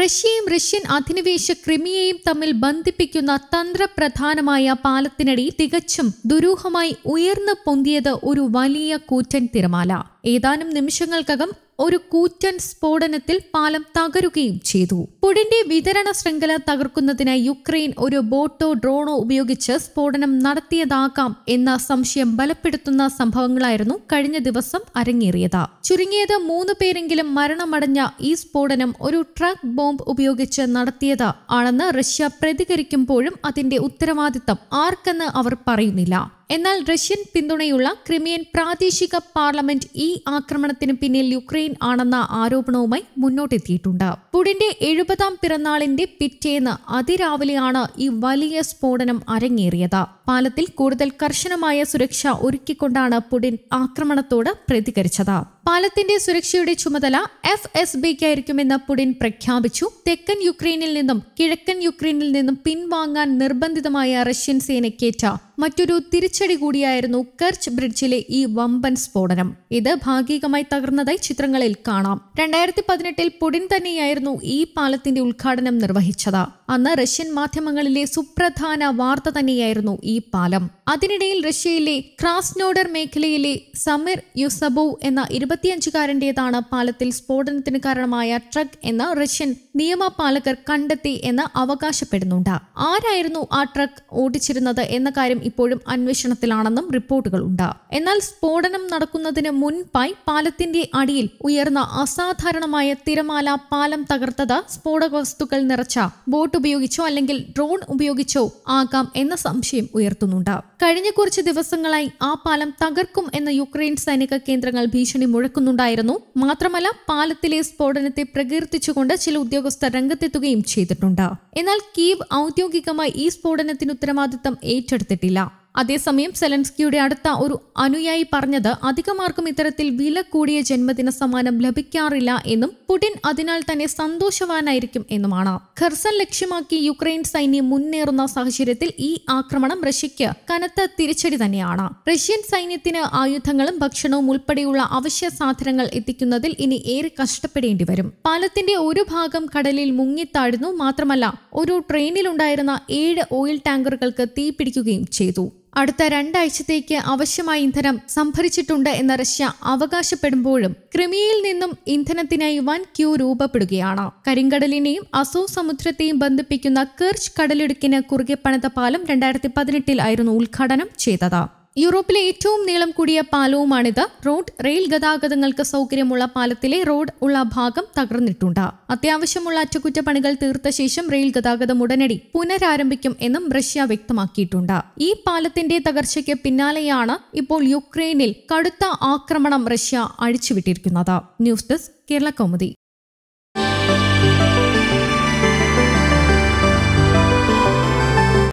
റഷ്യയും റഷ്യൻ അധിനിവേശ ക്രിമിയയും തമ്മിൽ ബന്ധിപ്പിക്കുന്ന തന്ത്രപ്രധാനമായ പാലത്തിനടി തികച്ചും ദുരൂഹമായി ഉയർന്നു പൊന്തിയത് ഒരു വലിയ കൂറ്റൻ തിരമാല ഏതാനും നിമിഷങ്ങൾക്കകം ഒരു കൂറ്റൻ സ്ഫോടനത്തിൽ പാലം തകരുകയും ചെയ്തു പുടിന്റെ വിതരണ ശൃംഖല തകർക്കുന്നതിനായി യുക്രൈൻ ഒരു ബോട്ടോ ഡ്രോണോ ഉപയോഗിച്ച് സ്ഫോടനം നടത്തിയതാകാം എന്ന സംശയം ബലപ്പെടുത്തുന്ന സംഭവങ്ങളായിരുന്നു കഴിഞ്ഞ ദിവസം അരങ്ങേറിയത് ചുരുങ്ങിയത് മൂന്ന് പേരെങ്കിലും മരണമടഞ്ഞ ഈ സ്ഫോടനം ഒരു ട്രക്ക് ബോംബ് ഉപയോഗിച്ച് നടത്തിയത് ആണെന്ന് റഷ്യ പ്രതികരിക്കുമ്പോഴും അതിന്റെ ഉത്തരവാദിത്തം ആർക്കെന്ന് അവർ പറയുന്നില്ല എന്നാൽ റഷ്യൻ പിന്തുണയുള്ള ക്രിമിയൻ പ്രാദേശിക പാർലമെന്റ് ഈ ആക്രമണത്തിന് പിന്നിൽ യുക്രൈൻ ആണെന്ന ആരോപണവുമായി മുന്നോട്ടെത്തിയിട്ടുണ്ട് പുടിന്റെ എഴുപതാം പിറന്നാളിന്റെ പിറ്റേന്ന് അതിരാവിലെയാണ് ഈ വലിയ സ്ഫോടനം അരങ്ങേറിയത് പാലത്തിൽ കൂടുതൽ കർശനമായ സുരക്ഷ ഒരുക്കിക്കൊണ്ടാണ് പുടിൻ ആക്രമണത്തോട് പ്രതികരിച്ചത് പാലത്തിന്റെ സുരക്ഷയുടെ ചുമതല എഫ് എസ് ബിക്കായിരിക്കുമെന്ന് പുടിൻ പ്രഖ്യാപിച്ചു തെക്കൻ യുക്രൈനിൽ നിന്നും കിഴക്കൻ യുക്രൈനിൽ നിന്നും പിൻവാങ്ങാൻ നിർബന്ധിതമായ റഷ്യൻ സേനയ്ക്കേറ്റ മറ്റൊരു തിരിച്ചടി കൂടിയായിരുന്നു കർച്ച് ബ്രിഡ്ജിലെ ഈ വമ്പൻ സ്ഫോടനം ഇത് ഭാഗികമായി തകർന്നതായി ചിത്രങ്ങളിൽ കാണാം രണ്ടായിരത്തി പതിനെട്ടിൽ പുടിൻ തന്നെയായിരുന്നു ഈ പാലത്തിന്റെ ഉദ്ഘാടനം നിർവഹിച്ചത് അന്ന് റഷ്യൻ മാധ്യമങ്ങളിലെ സുപ്രധാന വാർത്ത തന്നെയായിരുന്നു ഈ പാലം അതിനിടയിൽ റഷ്യയിലെ ക്രാസ്നോഡർ മേഖലയിലെ സമീർ യുസബോ എന്ന ഇരുപത്തിയഞ്ചുകാരൻ്റേതാണ് പാലത്തിൽ സ്ഫോടനത്തിന് കാരണമായ ട്രക്ക് എന്ന റഷ്യൻ നിയമപാലകർ കണ്ടെത്തി എന്ന് അവകാശപ്പെടുന്നുണ്ട് ആരായിരുന്നു ആ ട്രക്ക് ഓടിച്ചിരുന്നത് എന്ന കാര്യം ഇപ്പോഴും അന്വേഷണത്തിലാണെന്നും റിപ്പോർട്ടുകളുണ്ട് എന്നാൽ സ്ഫോടനം നടക്കുന്നതിന് മുൻപായി പാലത്തിന്റെ അടിയിൽ ഉയർന്ന അസാധാരണമായ തിരമാല പാലം തകർത്തത് സ്ഫോടക വസ്തുക്കൾ നിറച്ച ബോട്ട് ഉപയോഗിച്ചോ അല്ലെങ്കിൽ ഡ്രോൺ ഉപയോഗിച്ചോ ആകാം എന്ന സംശയം ഉയർത്തുന്നുണ്ട് കഴിഞ്ഞ കുറച്ച് ദിവസങ്ങളായി ആ പാലം തകർക്കും എന്ന യുക്രൈൻ സൈനിക കേന്ദ്രങ്ങൾ ഭീഷണി മുഴക്കുന്നുണ്ടായിരുന്നു മാത്രമല്ല പാലത്തിലെ സ്ഫോടനത്തെ പ്രകീർത്തിച്ചുകൊണ്ട് ചില ഉദ്യോഗസ്ഥർ രംഗത്തെത്തുകയും ചെയ്തിട്ടുണ്ട് എന്നാൽ കീവ് ഔദ്യോഗികമായി ഈ സ്ഫോടനത്തിന് ഉത്തരവാദിത്തം ഏറ്റെടുത്തിട്ടില്ല അതേസമയം സെലൻസ്കിയുടെ അടുത്ത ഒരു അനുയായി പറഞ്ഞത് അധികമാർക്കും ഇത്തരത്തിൽ വില കൂടിയ ജന്മദിന സമ്മാനം ലഭിക്കാറില്ല എന്നും പുടിൻ അതിനാൽ തന്നെ സന്തോഷവാനായിരിക്കും എന്നുമാണ് ഖർസൻ ലക്ഷ്യമാക്കി യുക്രൈൻ സൈന്യം മുന്നേറുന്ന സാഹചര്യത്തിൽ ഈ ആക്രമണം റഷ്യയ്ക്ക് കനത്ത തിരിച്ചടി തന്നെയാണ് റഷ്യൻ സൈന്യത്തിന് ആയുധങ്ങളും ഭക്ഷണവും ഉൾപ്പെടെയുള്ള അവശ്യ സാധനങ്ങൾ എത്തിക്കുന്നതിൽ ഇനി ഏറെ കഷ്ടപ്പെടേണ്ടി വരും പാലത്തിന്റെ ഒരു ഭാഗം കടലിൽ മുങ്ങിത്താഴുന്നു മാത്രമല്ല ഒരു ട്രെയിനിലുണ്ടായിരുന്ന ഏഴ് ഓയിൽ ടാങ്കറുകൾക്ക് തീപിടിക്കുകയും ചെയ്തു അടുത്ത രണ്ടാഴ്ചത്തേക്ക് ആവശ്യമായ ഇന്ധനം സംഭരിച്ചിട്ടുണ്ട് എന്ന റഷ്യ അവകാശപ്പെടുമ്പോഴും ക്രിമിയയിൽ നിന്നും ഇന്ധനത്തിനായി വൻ ക്യൂ രൂപപ്പെടുകയാണ് കരിങ്കടലിനെയും അസോ സമുദ്രത്തെയും ബന്ധിപ്പിക്കുന്ന കെർച്ച് കടലിടുക്കിന് കുറുകെ പണിത പാലം രണ്ടായിരത്തി പതിനെട്ടിൽ ആയിരുന്നു ഉദ്ഘാടനം ചെയ്തത് യൂറോപ്പിലെ ഏറ്റവും നീളം കൂടിയ പാലവുമാണിത് റോഡ് റെയിൽ ഗതാഗതങ്ങൾക്ക് സൗകര്യമുള്ള പാലത്തിലെ റോഡ് ഉള്ള ഭാഗം തകർന്നിട്ടുണ്ട് അത്യാവശ്യമുള്ള അറ്റകുറ്റപ്പണികൾ തീർത്ത ശേഷം റെയിൽ ഗതാഗതം ഉടനടി പുനരാരംഭിക്കും എന്നും റഷ്യ വ്യക്തമാക്കിയിട്ടുണ്ട് ഈ പാലത്തിന്റെ തകർച്ചയ്ക്ക് പിന്നാലെയാണ് ഇപ്പോൾ യുക്രൈനിൽ കടുത്ത ആക്രമണം റഷ്യ അഴിച്ചുവിട്ടിരിക്കുന്നത് ന്യൂസ് ഡെസ്ക് കേരള കൗമുദി